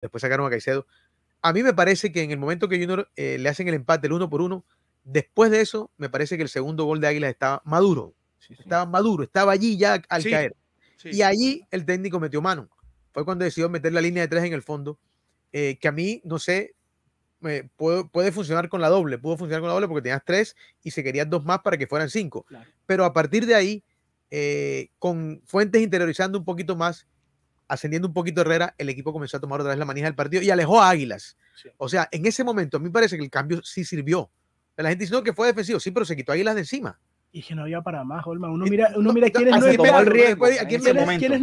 después sacaron a Caicedo. A mí me parece que en el momento que Junior eh, le hacen el empate, el uno por uno, después de eso, me parece que el segundo gol de Águilas estaba maduro. Estaba maduro, estaba allí ya al caer. Y allí el técnico metió mano. Fue cuando decidió meter la línea de tres en el fondo, eh, que a mí, no sé, puede, funcionar con la doble, pudo funcionar con la doble porque tenías tres y se querían dos más para que fueran cinco. Pero a partir de ahí, eh, con Fuentes interiorizando un poquito más ascendiendo un poquito Herrera, el equipo comenzó a tomar otra vez la manija del partido y alejó a Águilas. O sea, en ese momento a mí me parece que el cambio sí sirvió. La gente dice que fue defensivo, sí, pero se quitó a Águilas de encima. Y que no había para más, Olma. Uno mira, uno mira ah, quiénes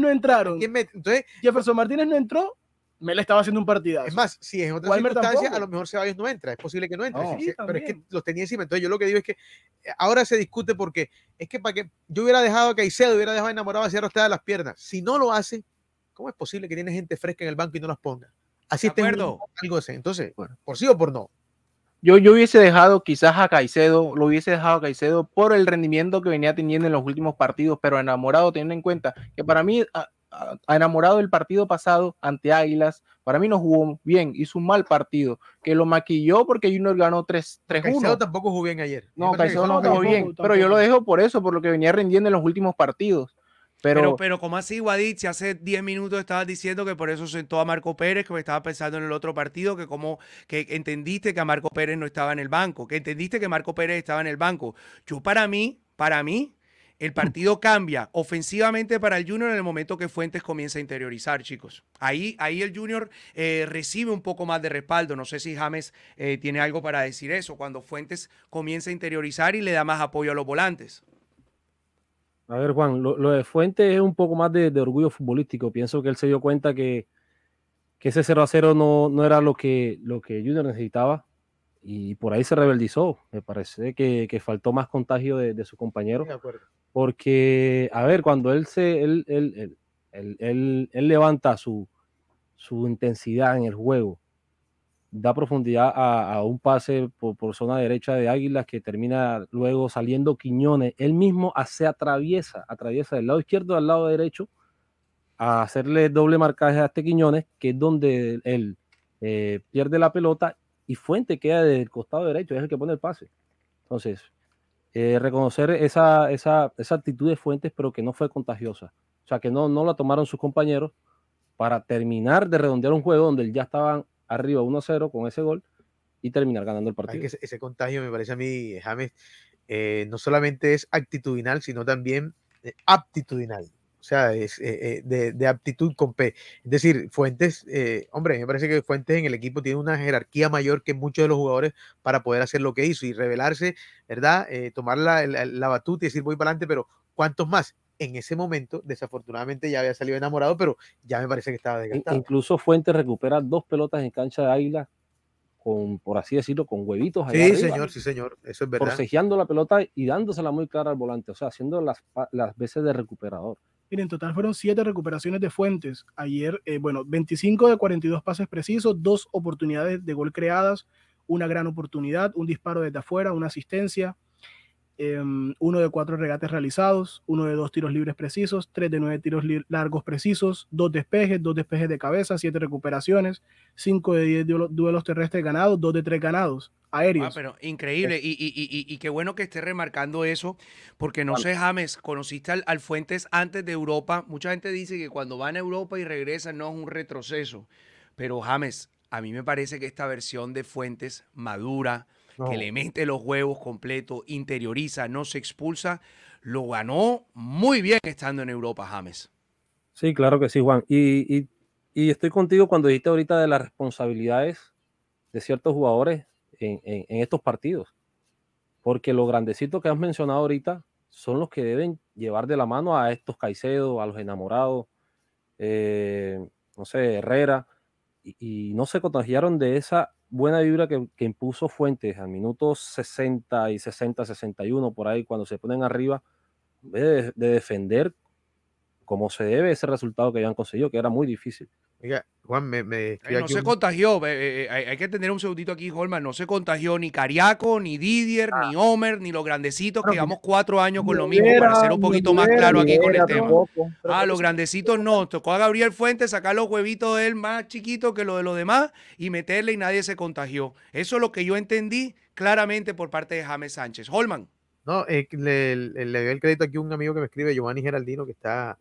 no, entraron. entonces, Jefferson Martínez no entró, Mela estaba haciendo un partidazo. Es más, si es en otra a lo mejor Ceballos no entra, es posible que no entre, pero es que los tenía encima. Entonces, yo lo que digo es que eh, ahora se discute porque es que para que yo hubiera dejado a Caicedo, hubiera dejado enamorado a Sierra de las piernas. Si no lo hace, ¿Cómo es posible que tiene gente fresca en el banco y no las ponga? Así te algo así. Entonces, bueno, por sí o por no. Yo, yo hubiese dejado quizás a Caicedo, lo hubiese dejado a Caicedo por el rendimiento que venía teniendo en los últimos partidos, pero enamorado, teniendo en cuenta que para mí, a, enamorado el partido pasado ante Águilas, para mí no jugó bien, hizo un mal partido, que lo maquilló porque Junior ganó 3-1. Caicedo tampoco jugó bien ayer. No, Caicedo no jugó bien, pero yo lo dejo por eso, por lo que venía rindiendo en los últimos partidos. Pero, pero, como así, Guadix, si hace 10 minutos estabas diciendo que por eso sentó a Marco Pérez, que me estaba pensando en el otro partido, que como que entendiste que a Marco Pérez no estaba en el banco, que entendiste que Marco Pérez estaba en el banco. Yo para mí, para mí, el partido mm. cambia ofensivamente para el Junior en el momento que Fuentes comienza a interiorizar, chicos. Ahí, ahí el Junior eh, recibe un poco más de respaldo. No sé si James eh, tiene algo para decir eso, cuando Fuentes comienza a interiorizar y le da más apoyo a los volantes. A ver, Juan, lo, de fuente es un poco más de, de, orgullo futbolístico. Pienso que él se dio cuenta que, que ese 0 a 0 no, no era lo que, lo que Junior necesitaba y por ahí se rebeldizó. Me parece que, que faltó más contagio de, de su compañero. porque, a ver, cuando él se él, él, él, él levanta su, su intensidad en el juego, da profundidad a, un pase por, zona derecha de Águilas que termina luego saliendo Quiñones. Él mismo se atraviesa, atraviesa del lado izquierdo al lado derecho a hacerle doble marcaje a este Quiñones, que es donde él eh, pierde la pelota y Fuente queda del costado derecho, es el que pone el pase. Entonces, eh, reconocer esa, actitud de Fuentes, pero que no fue contagiosa. O sea, que no, no la tomaron sus compañeros para terminar de redondear un juego donde ya estaban arriba 1-0 con ese gol y terminar ganando el partido. ese, contagio me parece a mí, James, eh, no solamente es actitudinal, sino también eh, aptitudinal. O sea, es eh, de, aptitud con P. Es decir, Fuentes, hombre, me parece que Fuentes en el equipo tiene una jerarquía mayor que muchos de los jugadores para poder hacer lo que hizo y revelarse, ¿verdad? tomar la, la, batuta y decir voy para adelante, pero ¿cuántos más? en ese momento, desafortunadamente ya había salido enamorado, pero ya me parece que estaba desgastado. Incluso Fuentes recupera dos pelotas en cancha de Águila con, por así decirlo, con huevitos. Sí, señor, sí, señor, eso es verdad. Forcejeando la pelota y dándosela muy clara al volante, o sea, haciendo las, las veces de recuperador. Miren, en total fueron siete recuperaciones de Fuentes. Ayer, eh, bueno, 25 de 42 pases precisos, dos oportunidades de gol creadas, una gran oportunidad, un disparo desde afuera, una asistencia, Em, uno de cuatro regates realizados, uno de dos tiros libres precisos, tres de nueve tiros largos precisos, dos despejes, dos despejes de cabeza, siete recuperaciones, cinco de diez duelos terrestres ganados, dos de tres ganados aéreos. Ah, pero increíble. Eh. Y, qué bueno que esté remarcando eso, porque no sé, James, conociste al, al, Fuentes antes de Europa. Mucha gente dice que cuando va a Europa y regresa no es un retroceso, pero James, a mí me parece que esta versión de Fuentes madura que le mete los huevos completo, interioriza, no se expulsa. Lo ganó muy bien estando en Europa, James. Sí, claro que sí, Juan. Y, y, estoy contigo cuando dijiste ahorita de las responsabilidades de ciertos jugadores en, en, estos partidos. Porque los grandecitos que has mencionado ahorita son los que deben llevar de la mano a estos Caicedo, a los enamorados, eh, no sé, Herrera, y, no se contagiaron de esa buena vibra que, impuso Fuentes al minuto 60 y 60, 61 por ahí, cuando se ponen arriba, vez eh, de defender como se debe ese resultado que habían conseguido, que era muy difícil. Oiga, Juan, me, no se contagió. Eh, eh, hay, que tener un segundito aquí, Holman. No se contagió ni Cariaco, ni Didier, ah. ni Homer, ni los grandecitos que llevamos cuatro años con lo mismo, para ser un poquito más claro aquí con el tema. Ah, los grandecitos no. Tocó a Gabriel Fuentes sacar los huevitos de él más chiquitos que los de los demás y meterle y nadie se contagió. Eso es lo que yo entendí claramente por parte de James Sánchez. Holman. No, le, le, doy el crédito aquí a un amigo que me escribe, Giovanni Geraldino, que está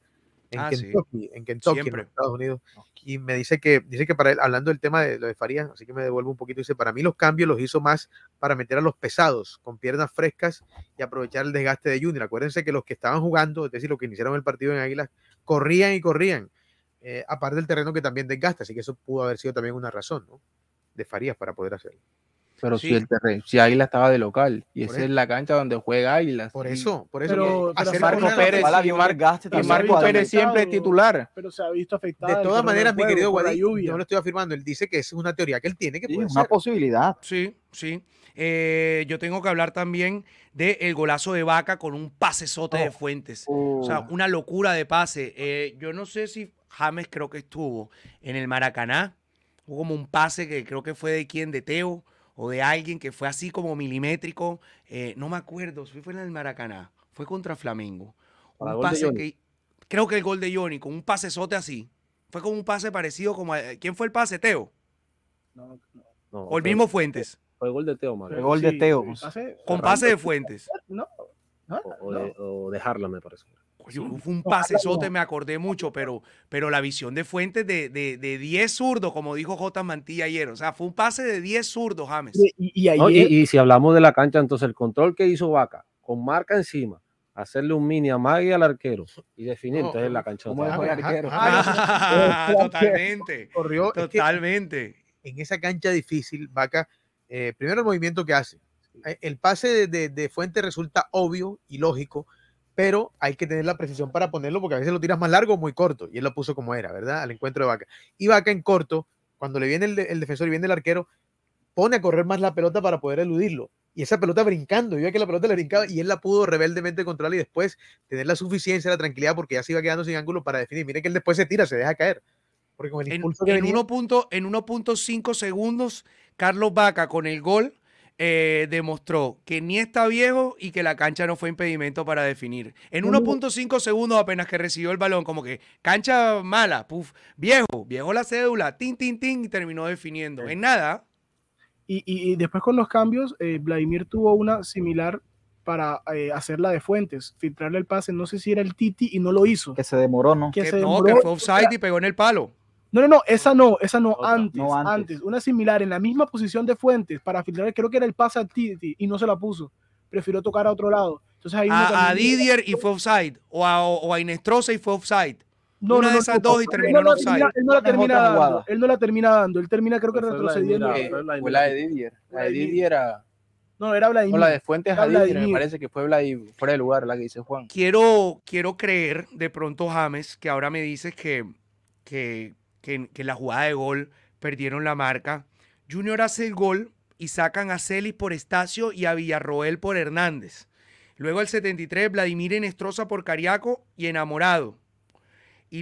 Ah, en Kentucky, en Estados Unidos. Y me dice que, dice que para él, hablando del tema de lo de Farías, así que me devuelvo un poquito, dice, para mí los cambios los hizo más para meter a los pesados con piernas frescas y aprovechar el desgaste de Junior. Acuérdense que los que estaban jugando, es decir, los que iniciaron el partido en Águilas, corrían y corrían, eh, aparte del terreno que también desgasta, así que eso pudo haber sido también una razón de Farías para poder hacerlo. Pero si el terreno, si Águila estaba de local, y esa es e-, la cancha donde juega Águila. Por eso, por eso. Marco Pérez, y, Pérez siempre es titular. Pero se ha visto afectado. De todas maneras, mi querido Guadalupe, yo no lo estoy afirmando, él dice que es una teoría que él tiene que sí, una posibilidad. Sí, sí. Eh, yo tengo que hablar también del golazo de Vaca con un pasesote de oh, Fuentes. Oh. O sea, una locura de pase. Eh, yo no sé si James creo que estuvo en el Maracaná. Hubo como un pase que creo que fue de quién de Teo o de alguien que fue así como milimétrico. Eh, no me acuerdo, fue en el Maracaná, fue contra Flamengo. Un pase que, creo que el gol de Johnny, con un pasezote así. Fue con un pase parecido como... ¿Quién fue el pase? ¿Teo? No, o el mismo Fuentes. Fue el gol de Teo, Mario. El gol de Teo. con pase de Fuentes. No, o, dejarla, me parece fue un sote, me acordé mucho, pero, pero la visión de Fuentes de 10 de, zurdos, como dijo J. Mantilla ayer. O sea, fue un pase de 10 zurdos, James. Y, y, si hablamos de la cancha, entonces el control que hizo Vaca, con marca encima, hacerle un mini amague al arquero y definir, entonces la cancha. ¿Cómo arquero? Ah, totalmente. Corrió. Totalmente. en esa cancha difícil, Vaca, eh, primero el movimiento que hace. Eh, el pase de, de, de Fuentes resulta obvio y lógico pero hay que tener la precisión para ponerlo porque a veces lo tiras más largo o muy corto. Y él lo puso como era, ¿verdad? Al encuentro de Vaca. Y Vaca en corto, cuando le viene el, defensor y viene el arquero, pone a correr más la pelota para poder eludirlo. Y esa pelota brincando, yo que la pelota le brincaba y él la pudo rebeldemente controlar y después tener la suficiencia, la tranquilidad, porque ya se iba quedando sin ángulo para definir. Mire que él después se tira, se deja caer. Porque con el impulso en, en 1.5 segundos, Carlos Vaca con el gol eh, demostró que ni está viejo y que la cancha no fue impedimento para definir. En 1.5 segundos apenas que recibió el balón, como que cancha mala, puf, viejo, viejo la cédula, tin, tin, tin, y terminó definiendo. En nada. Y, después con los cambios, eh, Vladimir tuvo una similar para eh, hacerla de Fuentes, filtrarle el pase, no sé si era el Titi y no lo hizo. Que se demoró, ¿no? Que, se que fue offside y pegó en el palo. No, no, no, esa no, esa no, antes, antes, una similar en la misma posición de Fuentes para filtrar, creo que era el pase a Titi y no se la puso, prefirió tocar a otro lado. Entonces ahí a, Didier y fue offside, o a, o Inestrosa y fue offside. No, una no, de esas dos y terminó en offside. él no la termina dando, él no la termina dando, él termina creo que retrocediendo. Fue la, de, Didier, la de Didier era... No, era Vladimir. No, la de Fuentes a Didier, me parece que fue Vladimir, fuera de lugar, la que dice Juan. Quiero, quiero creer, de pronto James, que ahora me dices que, que que la jugada de gol perdieron la marca. Junior hace el gol y sacan a Celis por Estacio y a Villarroel por Hernández. Luego al 73, Vladimir Enestrosa por Cariaco y Enamorado.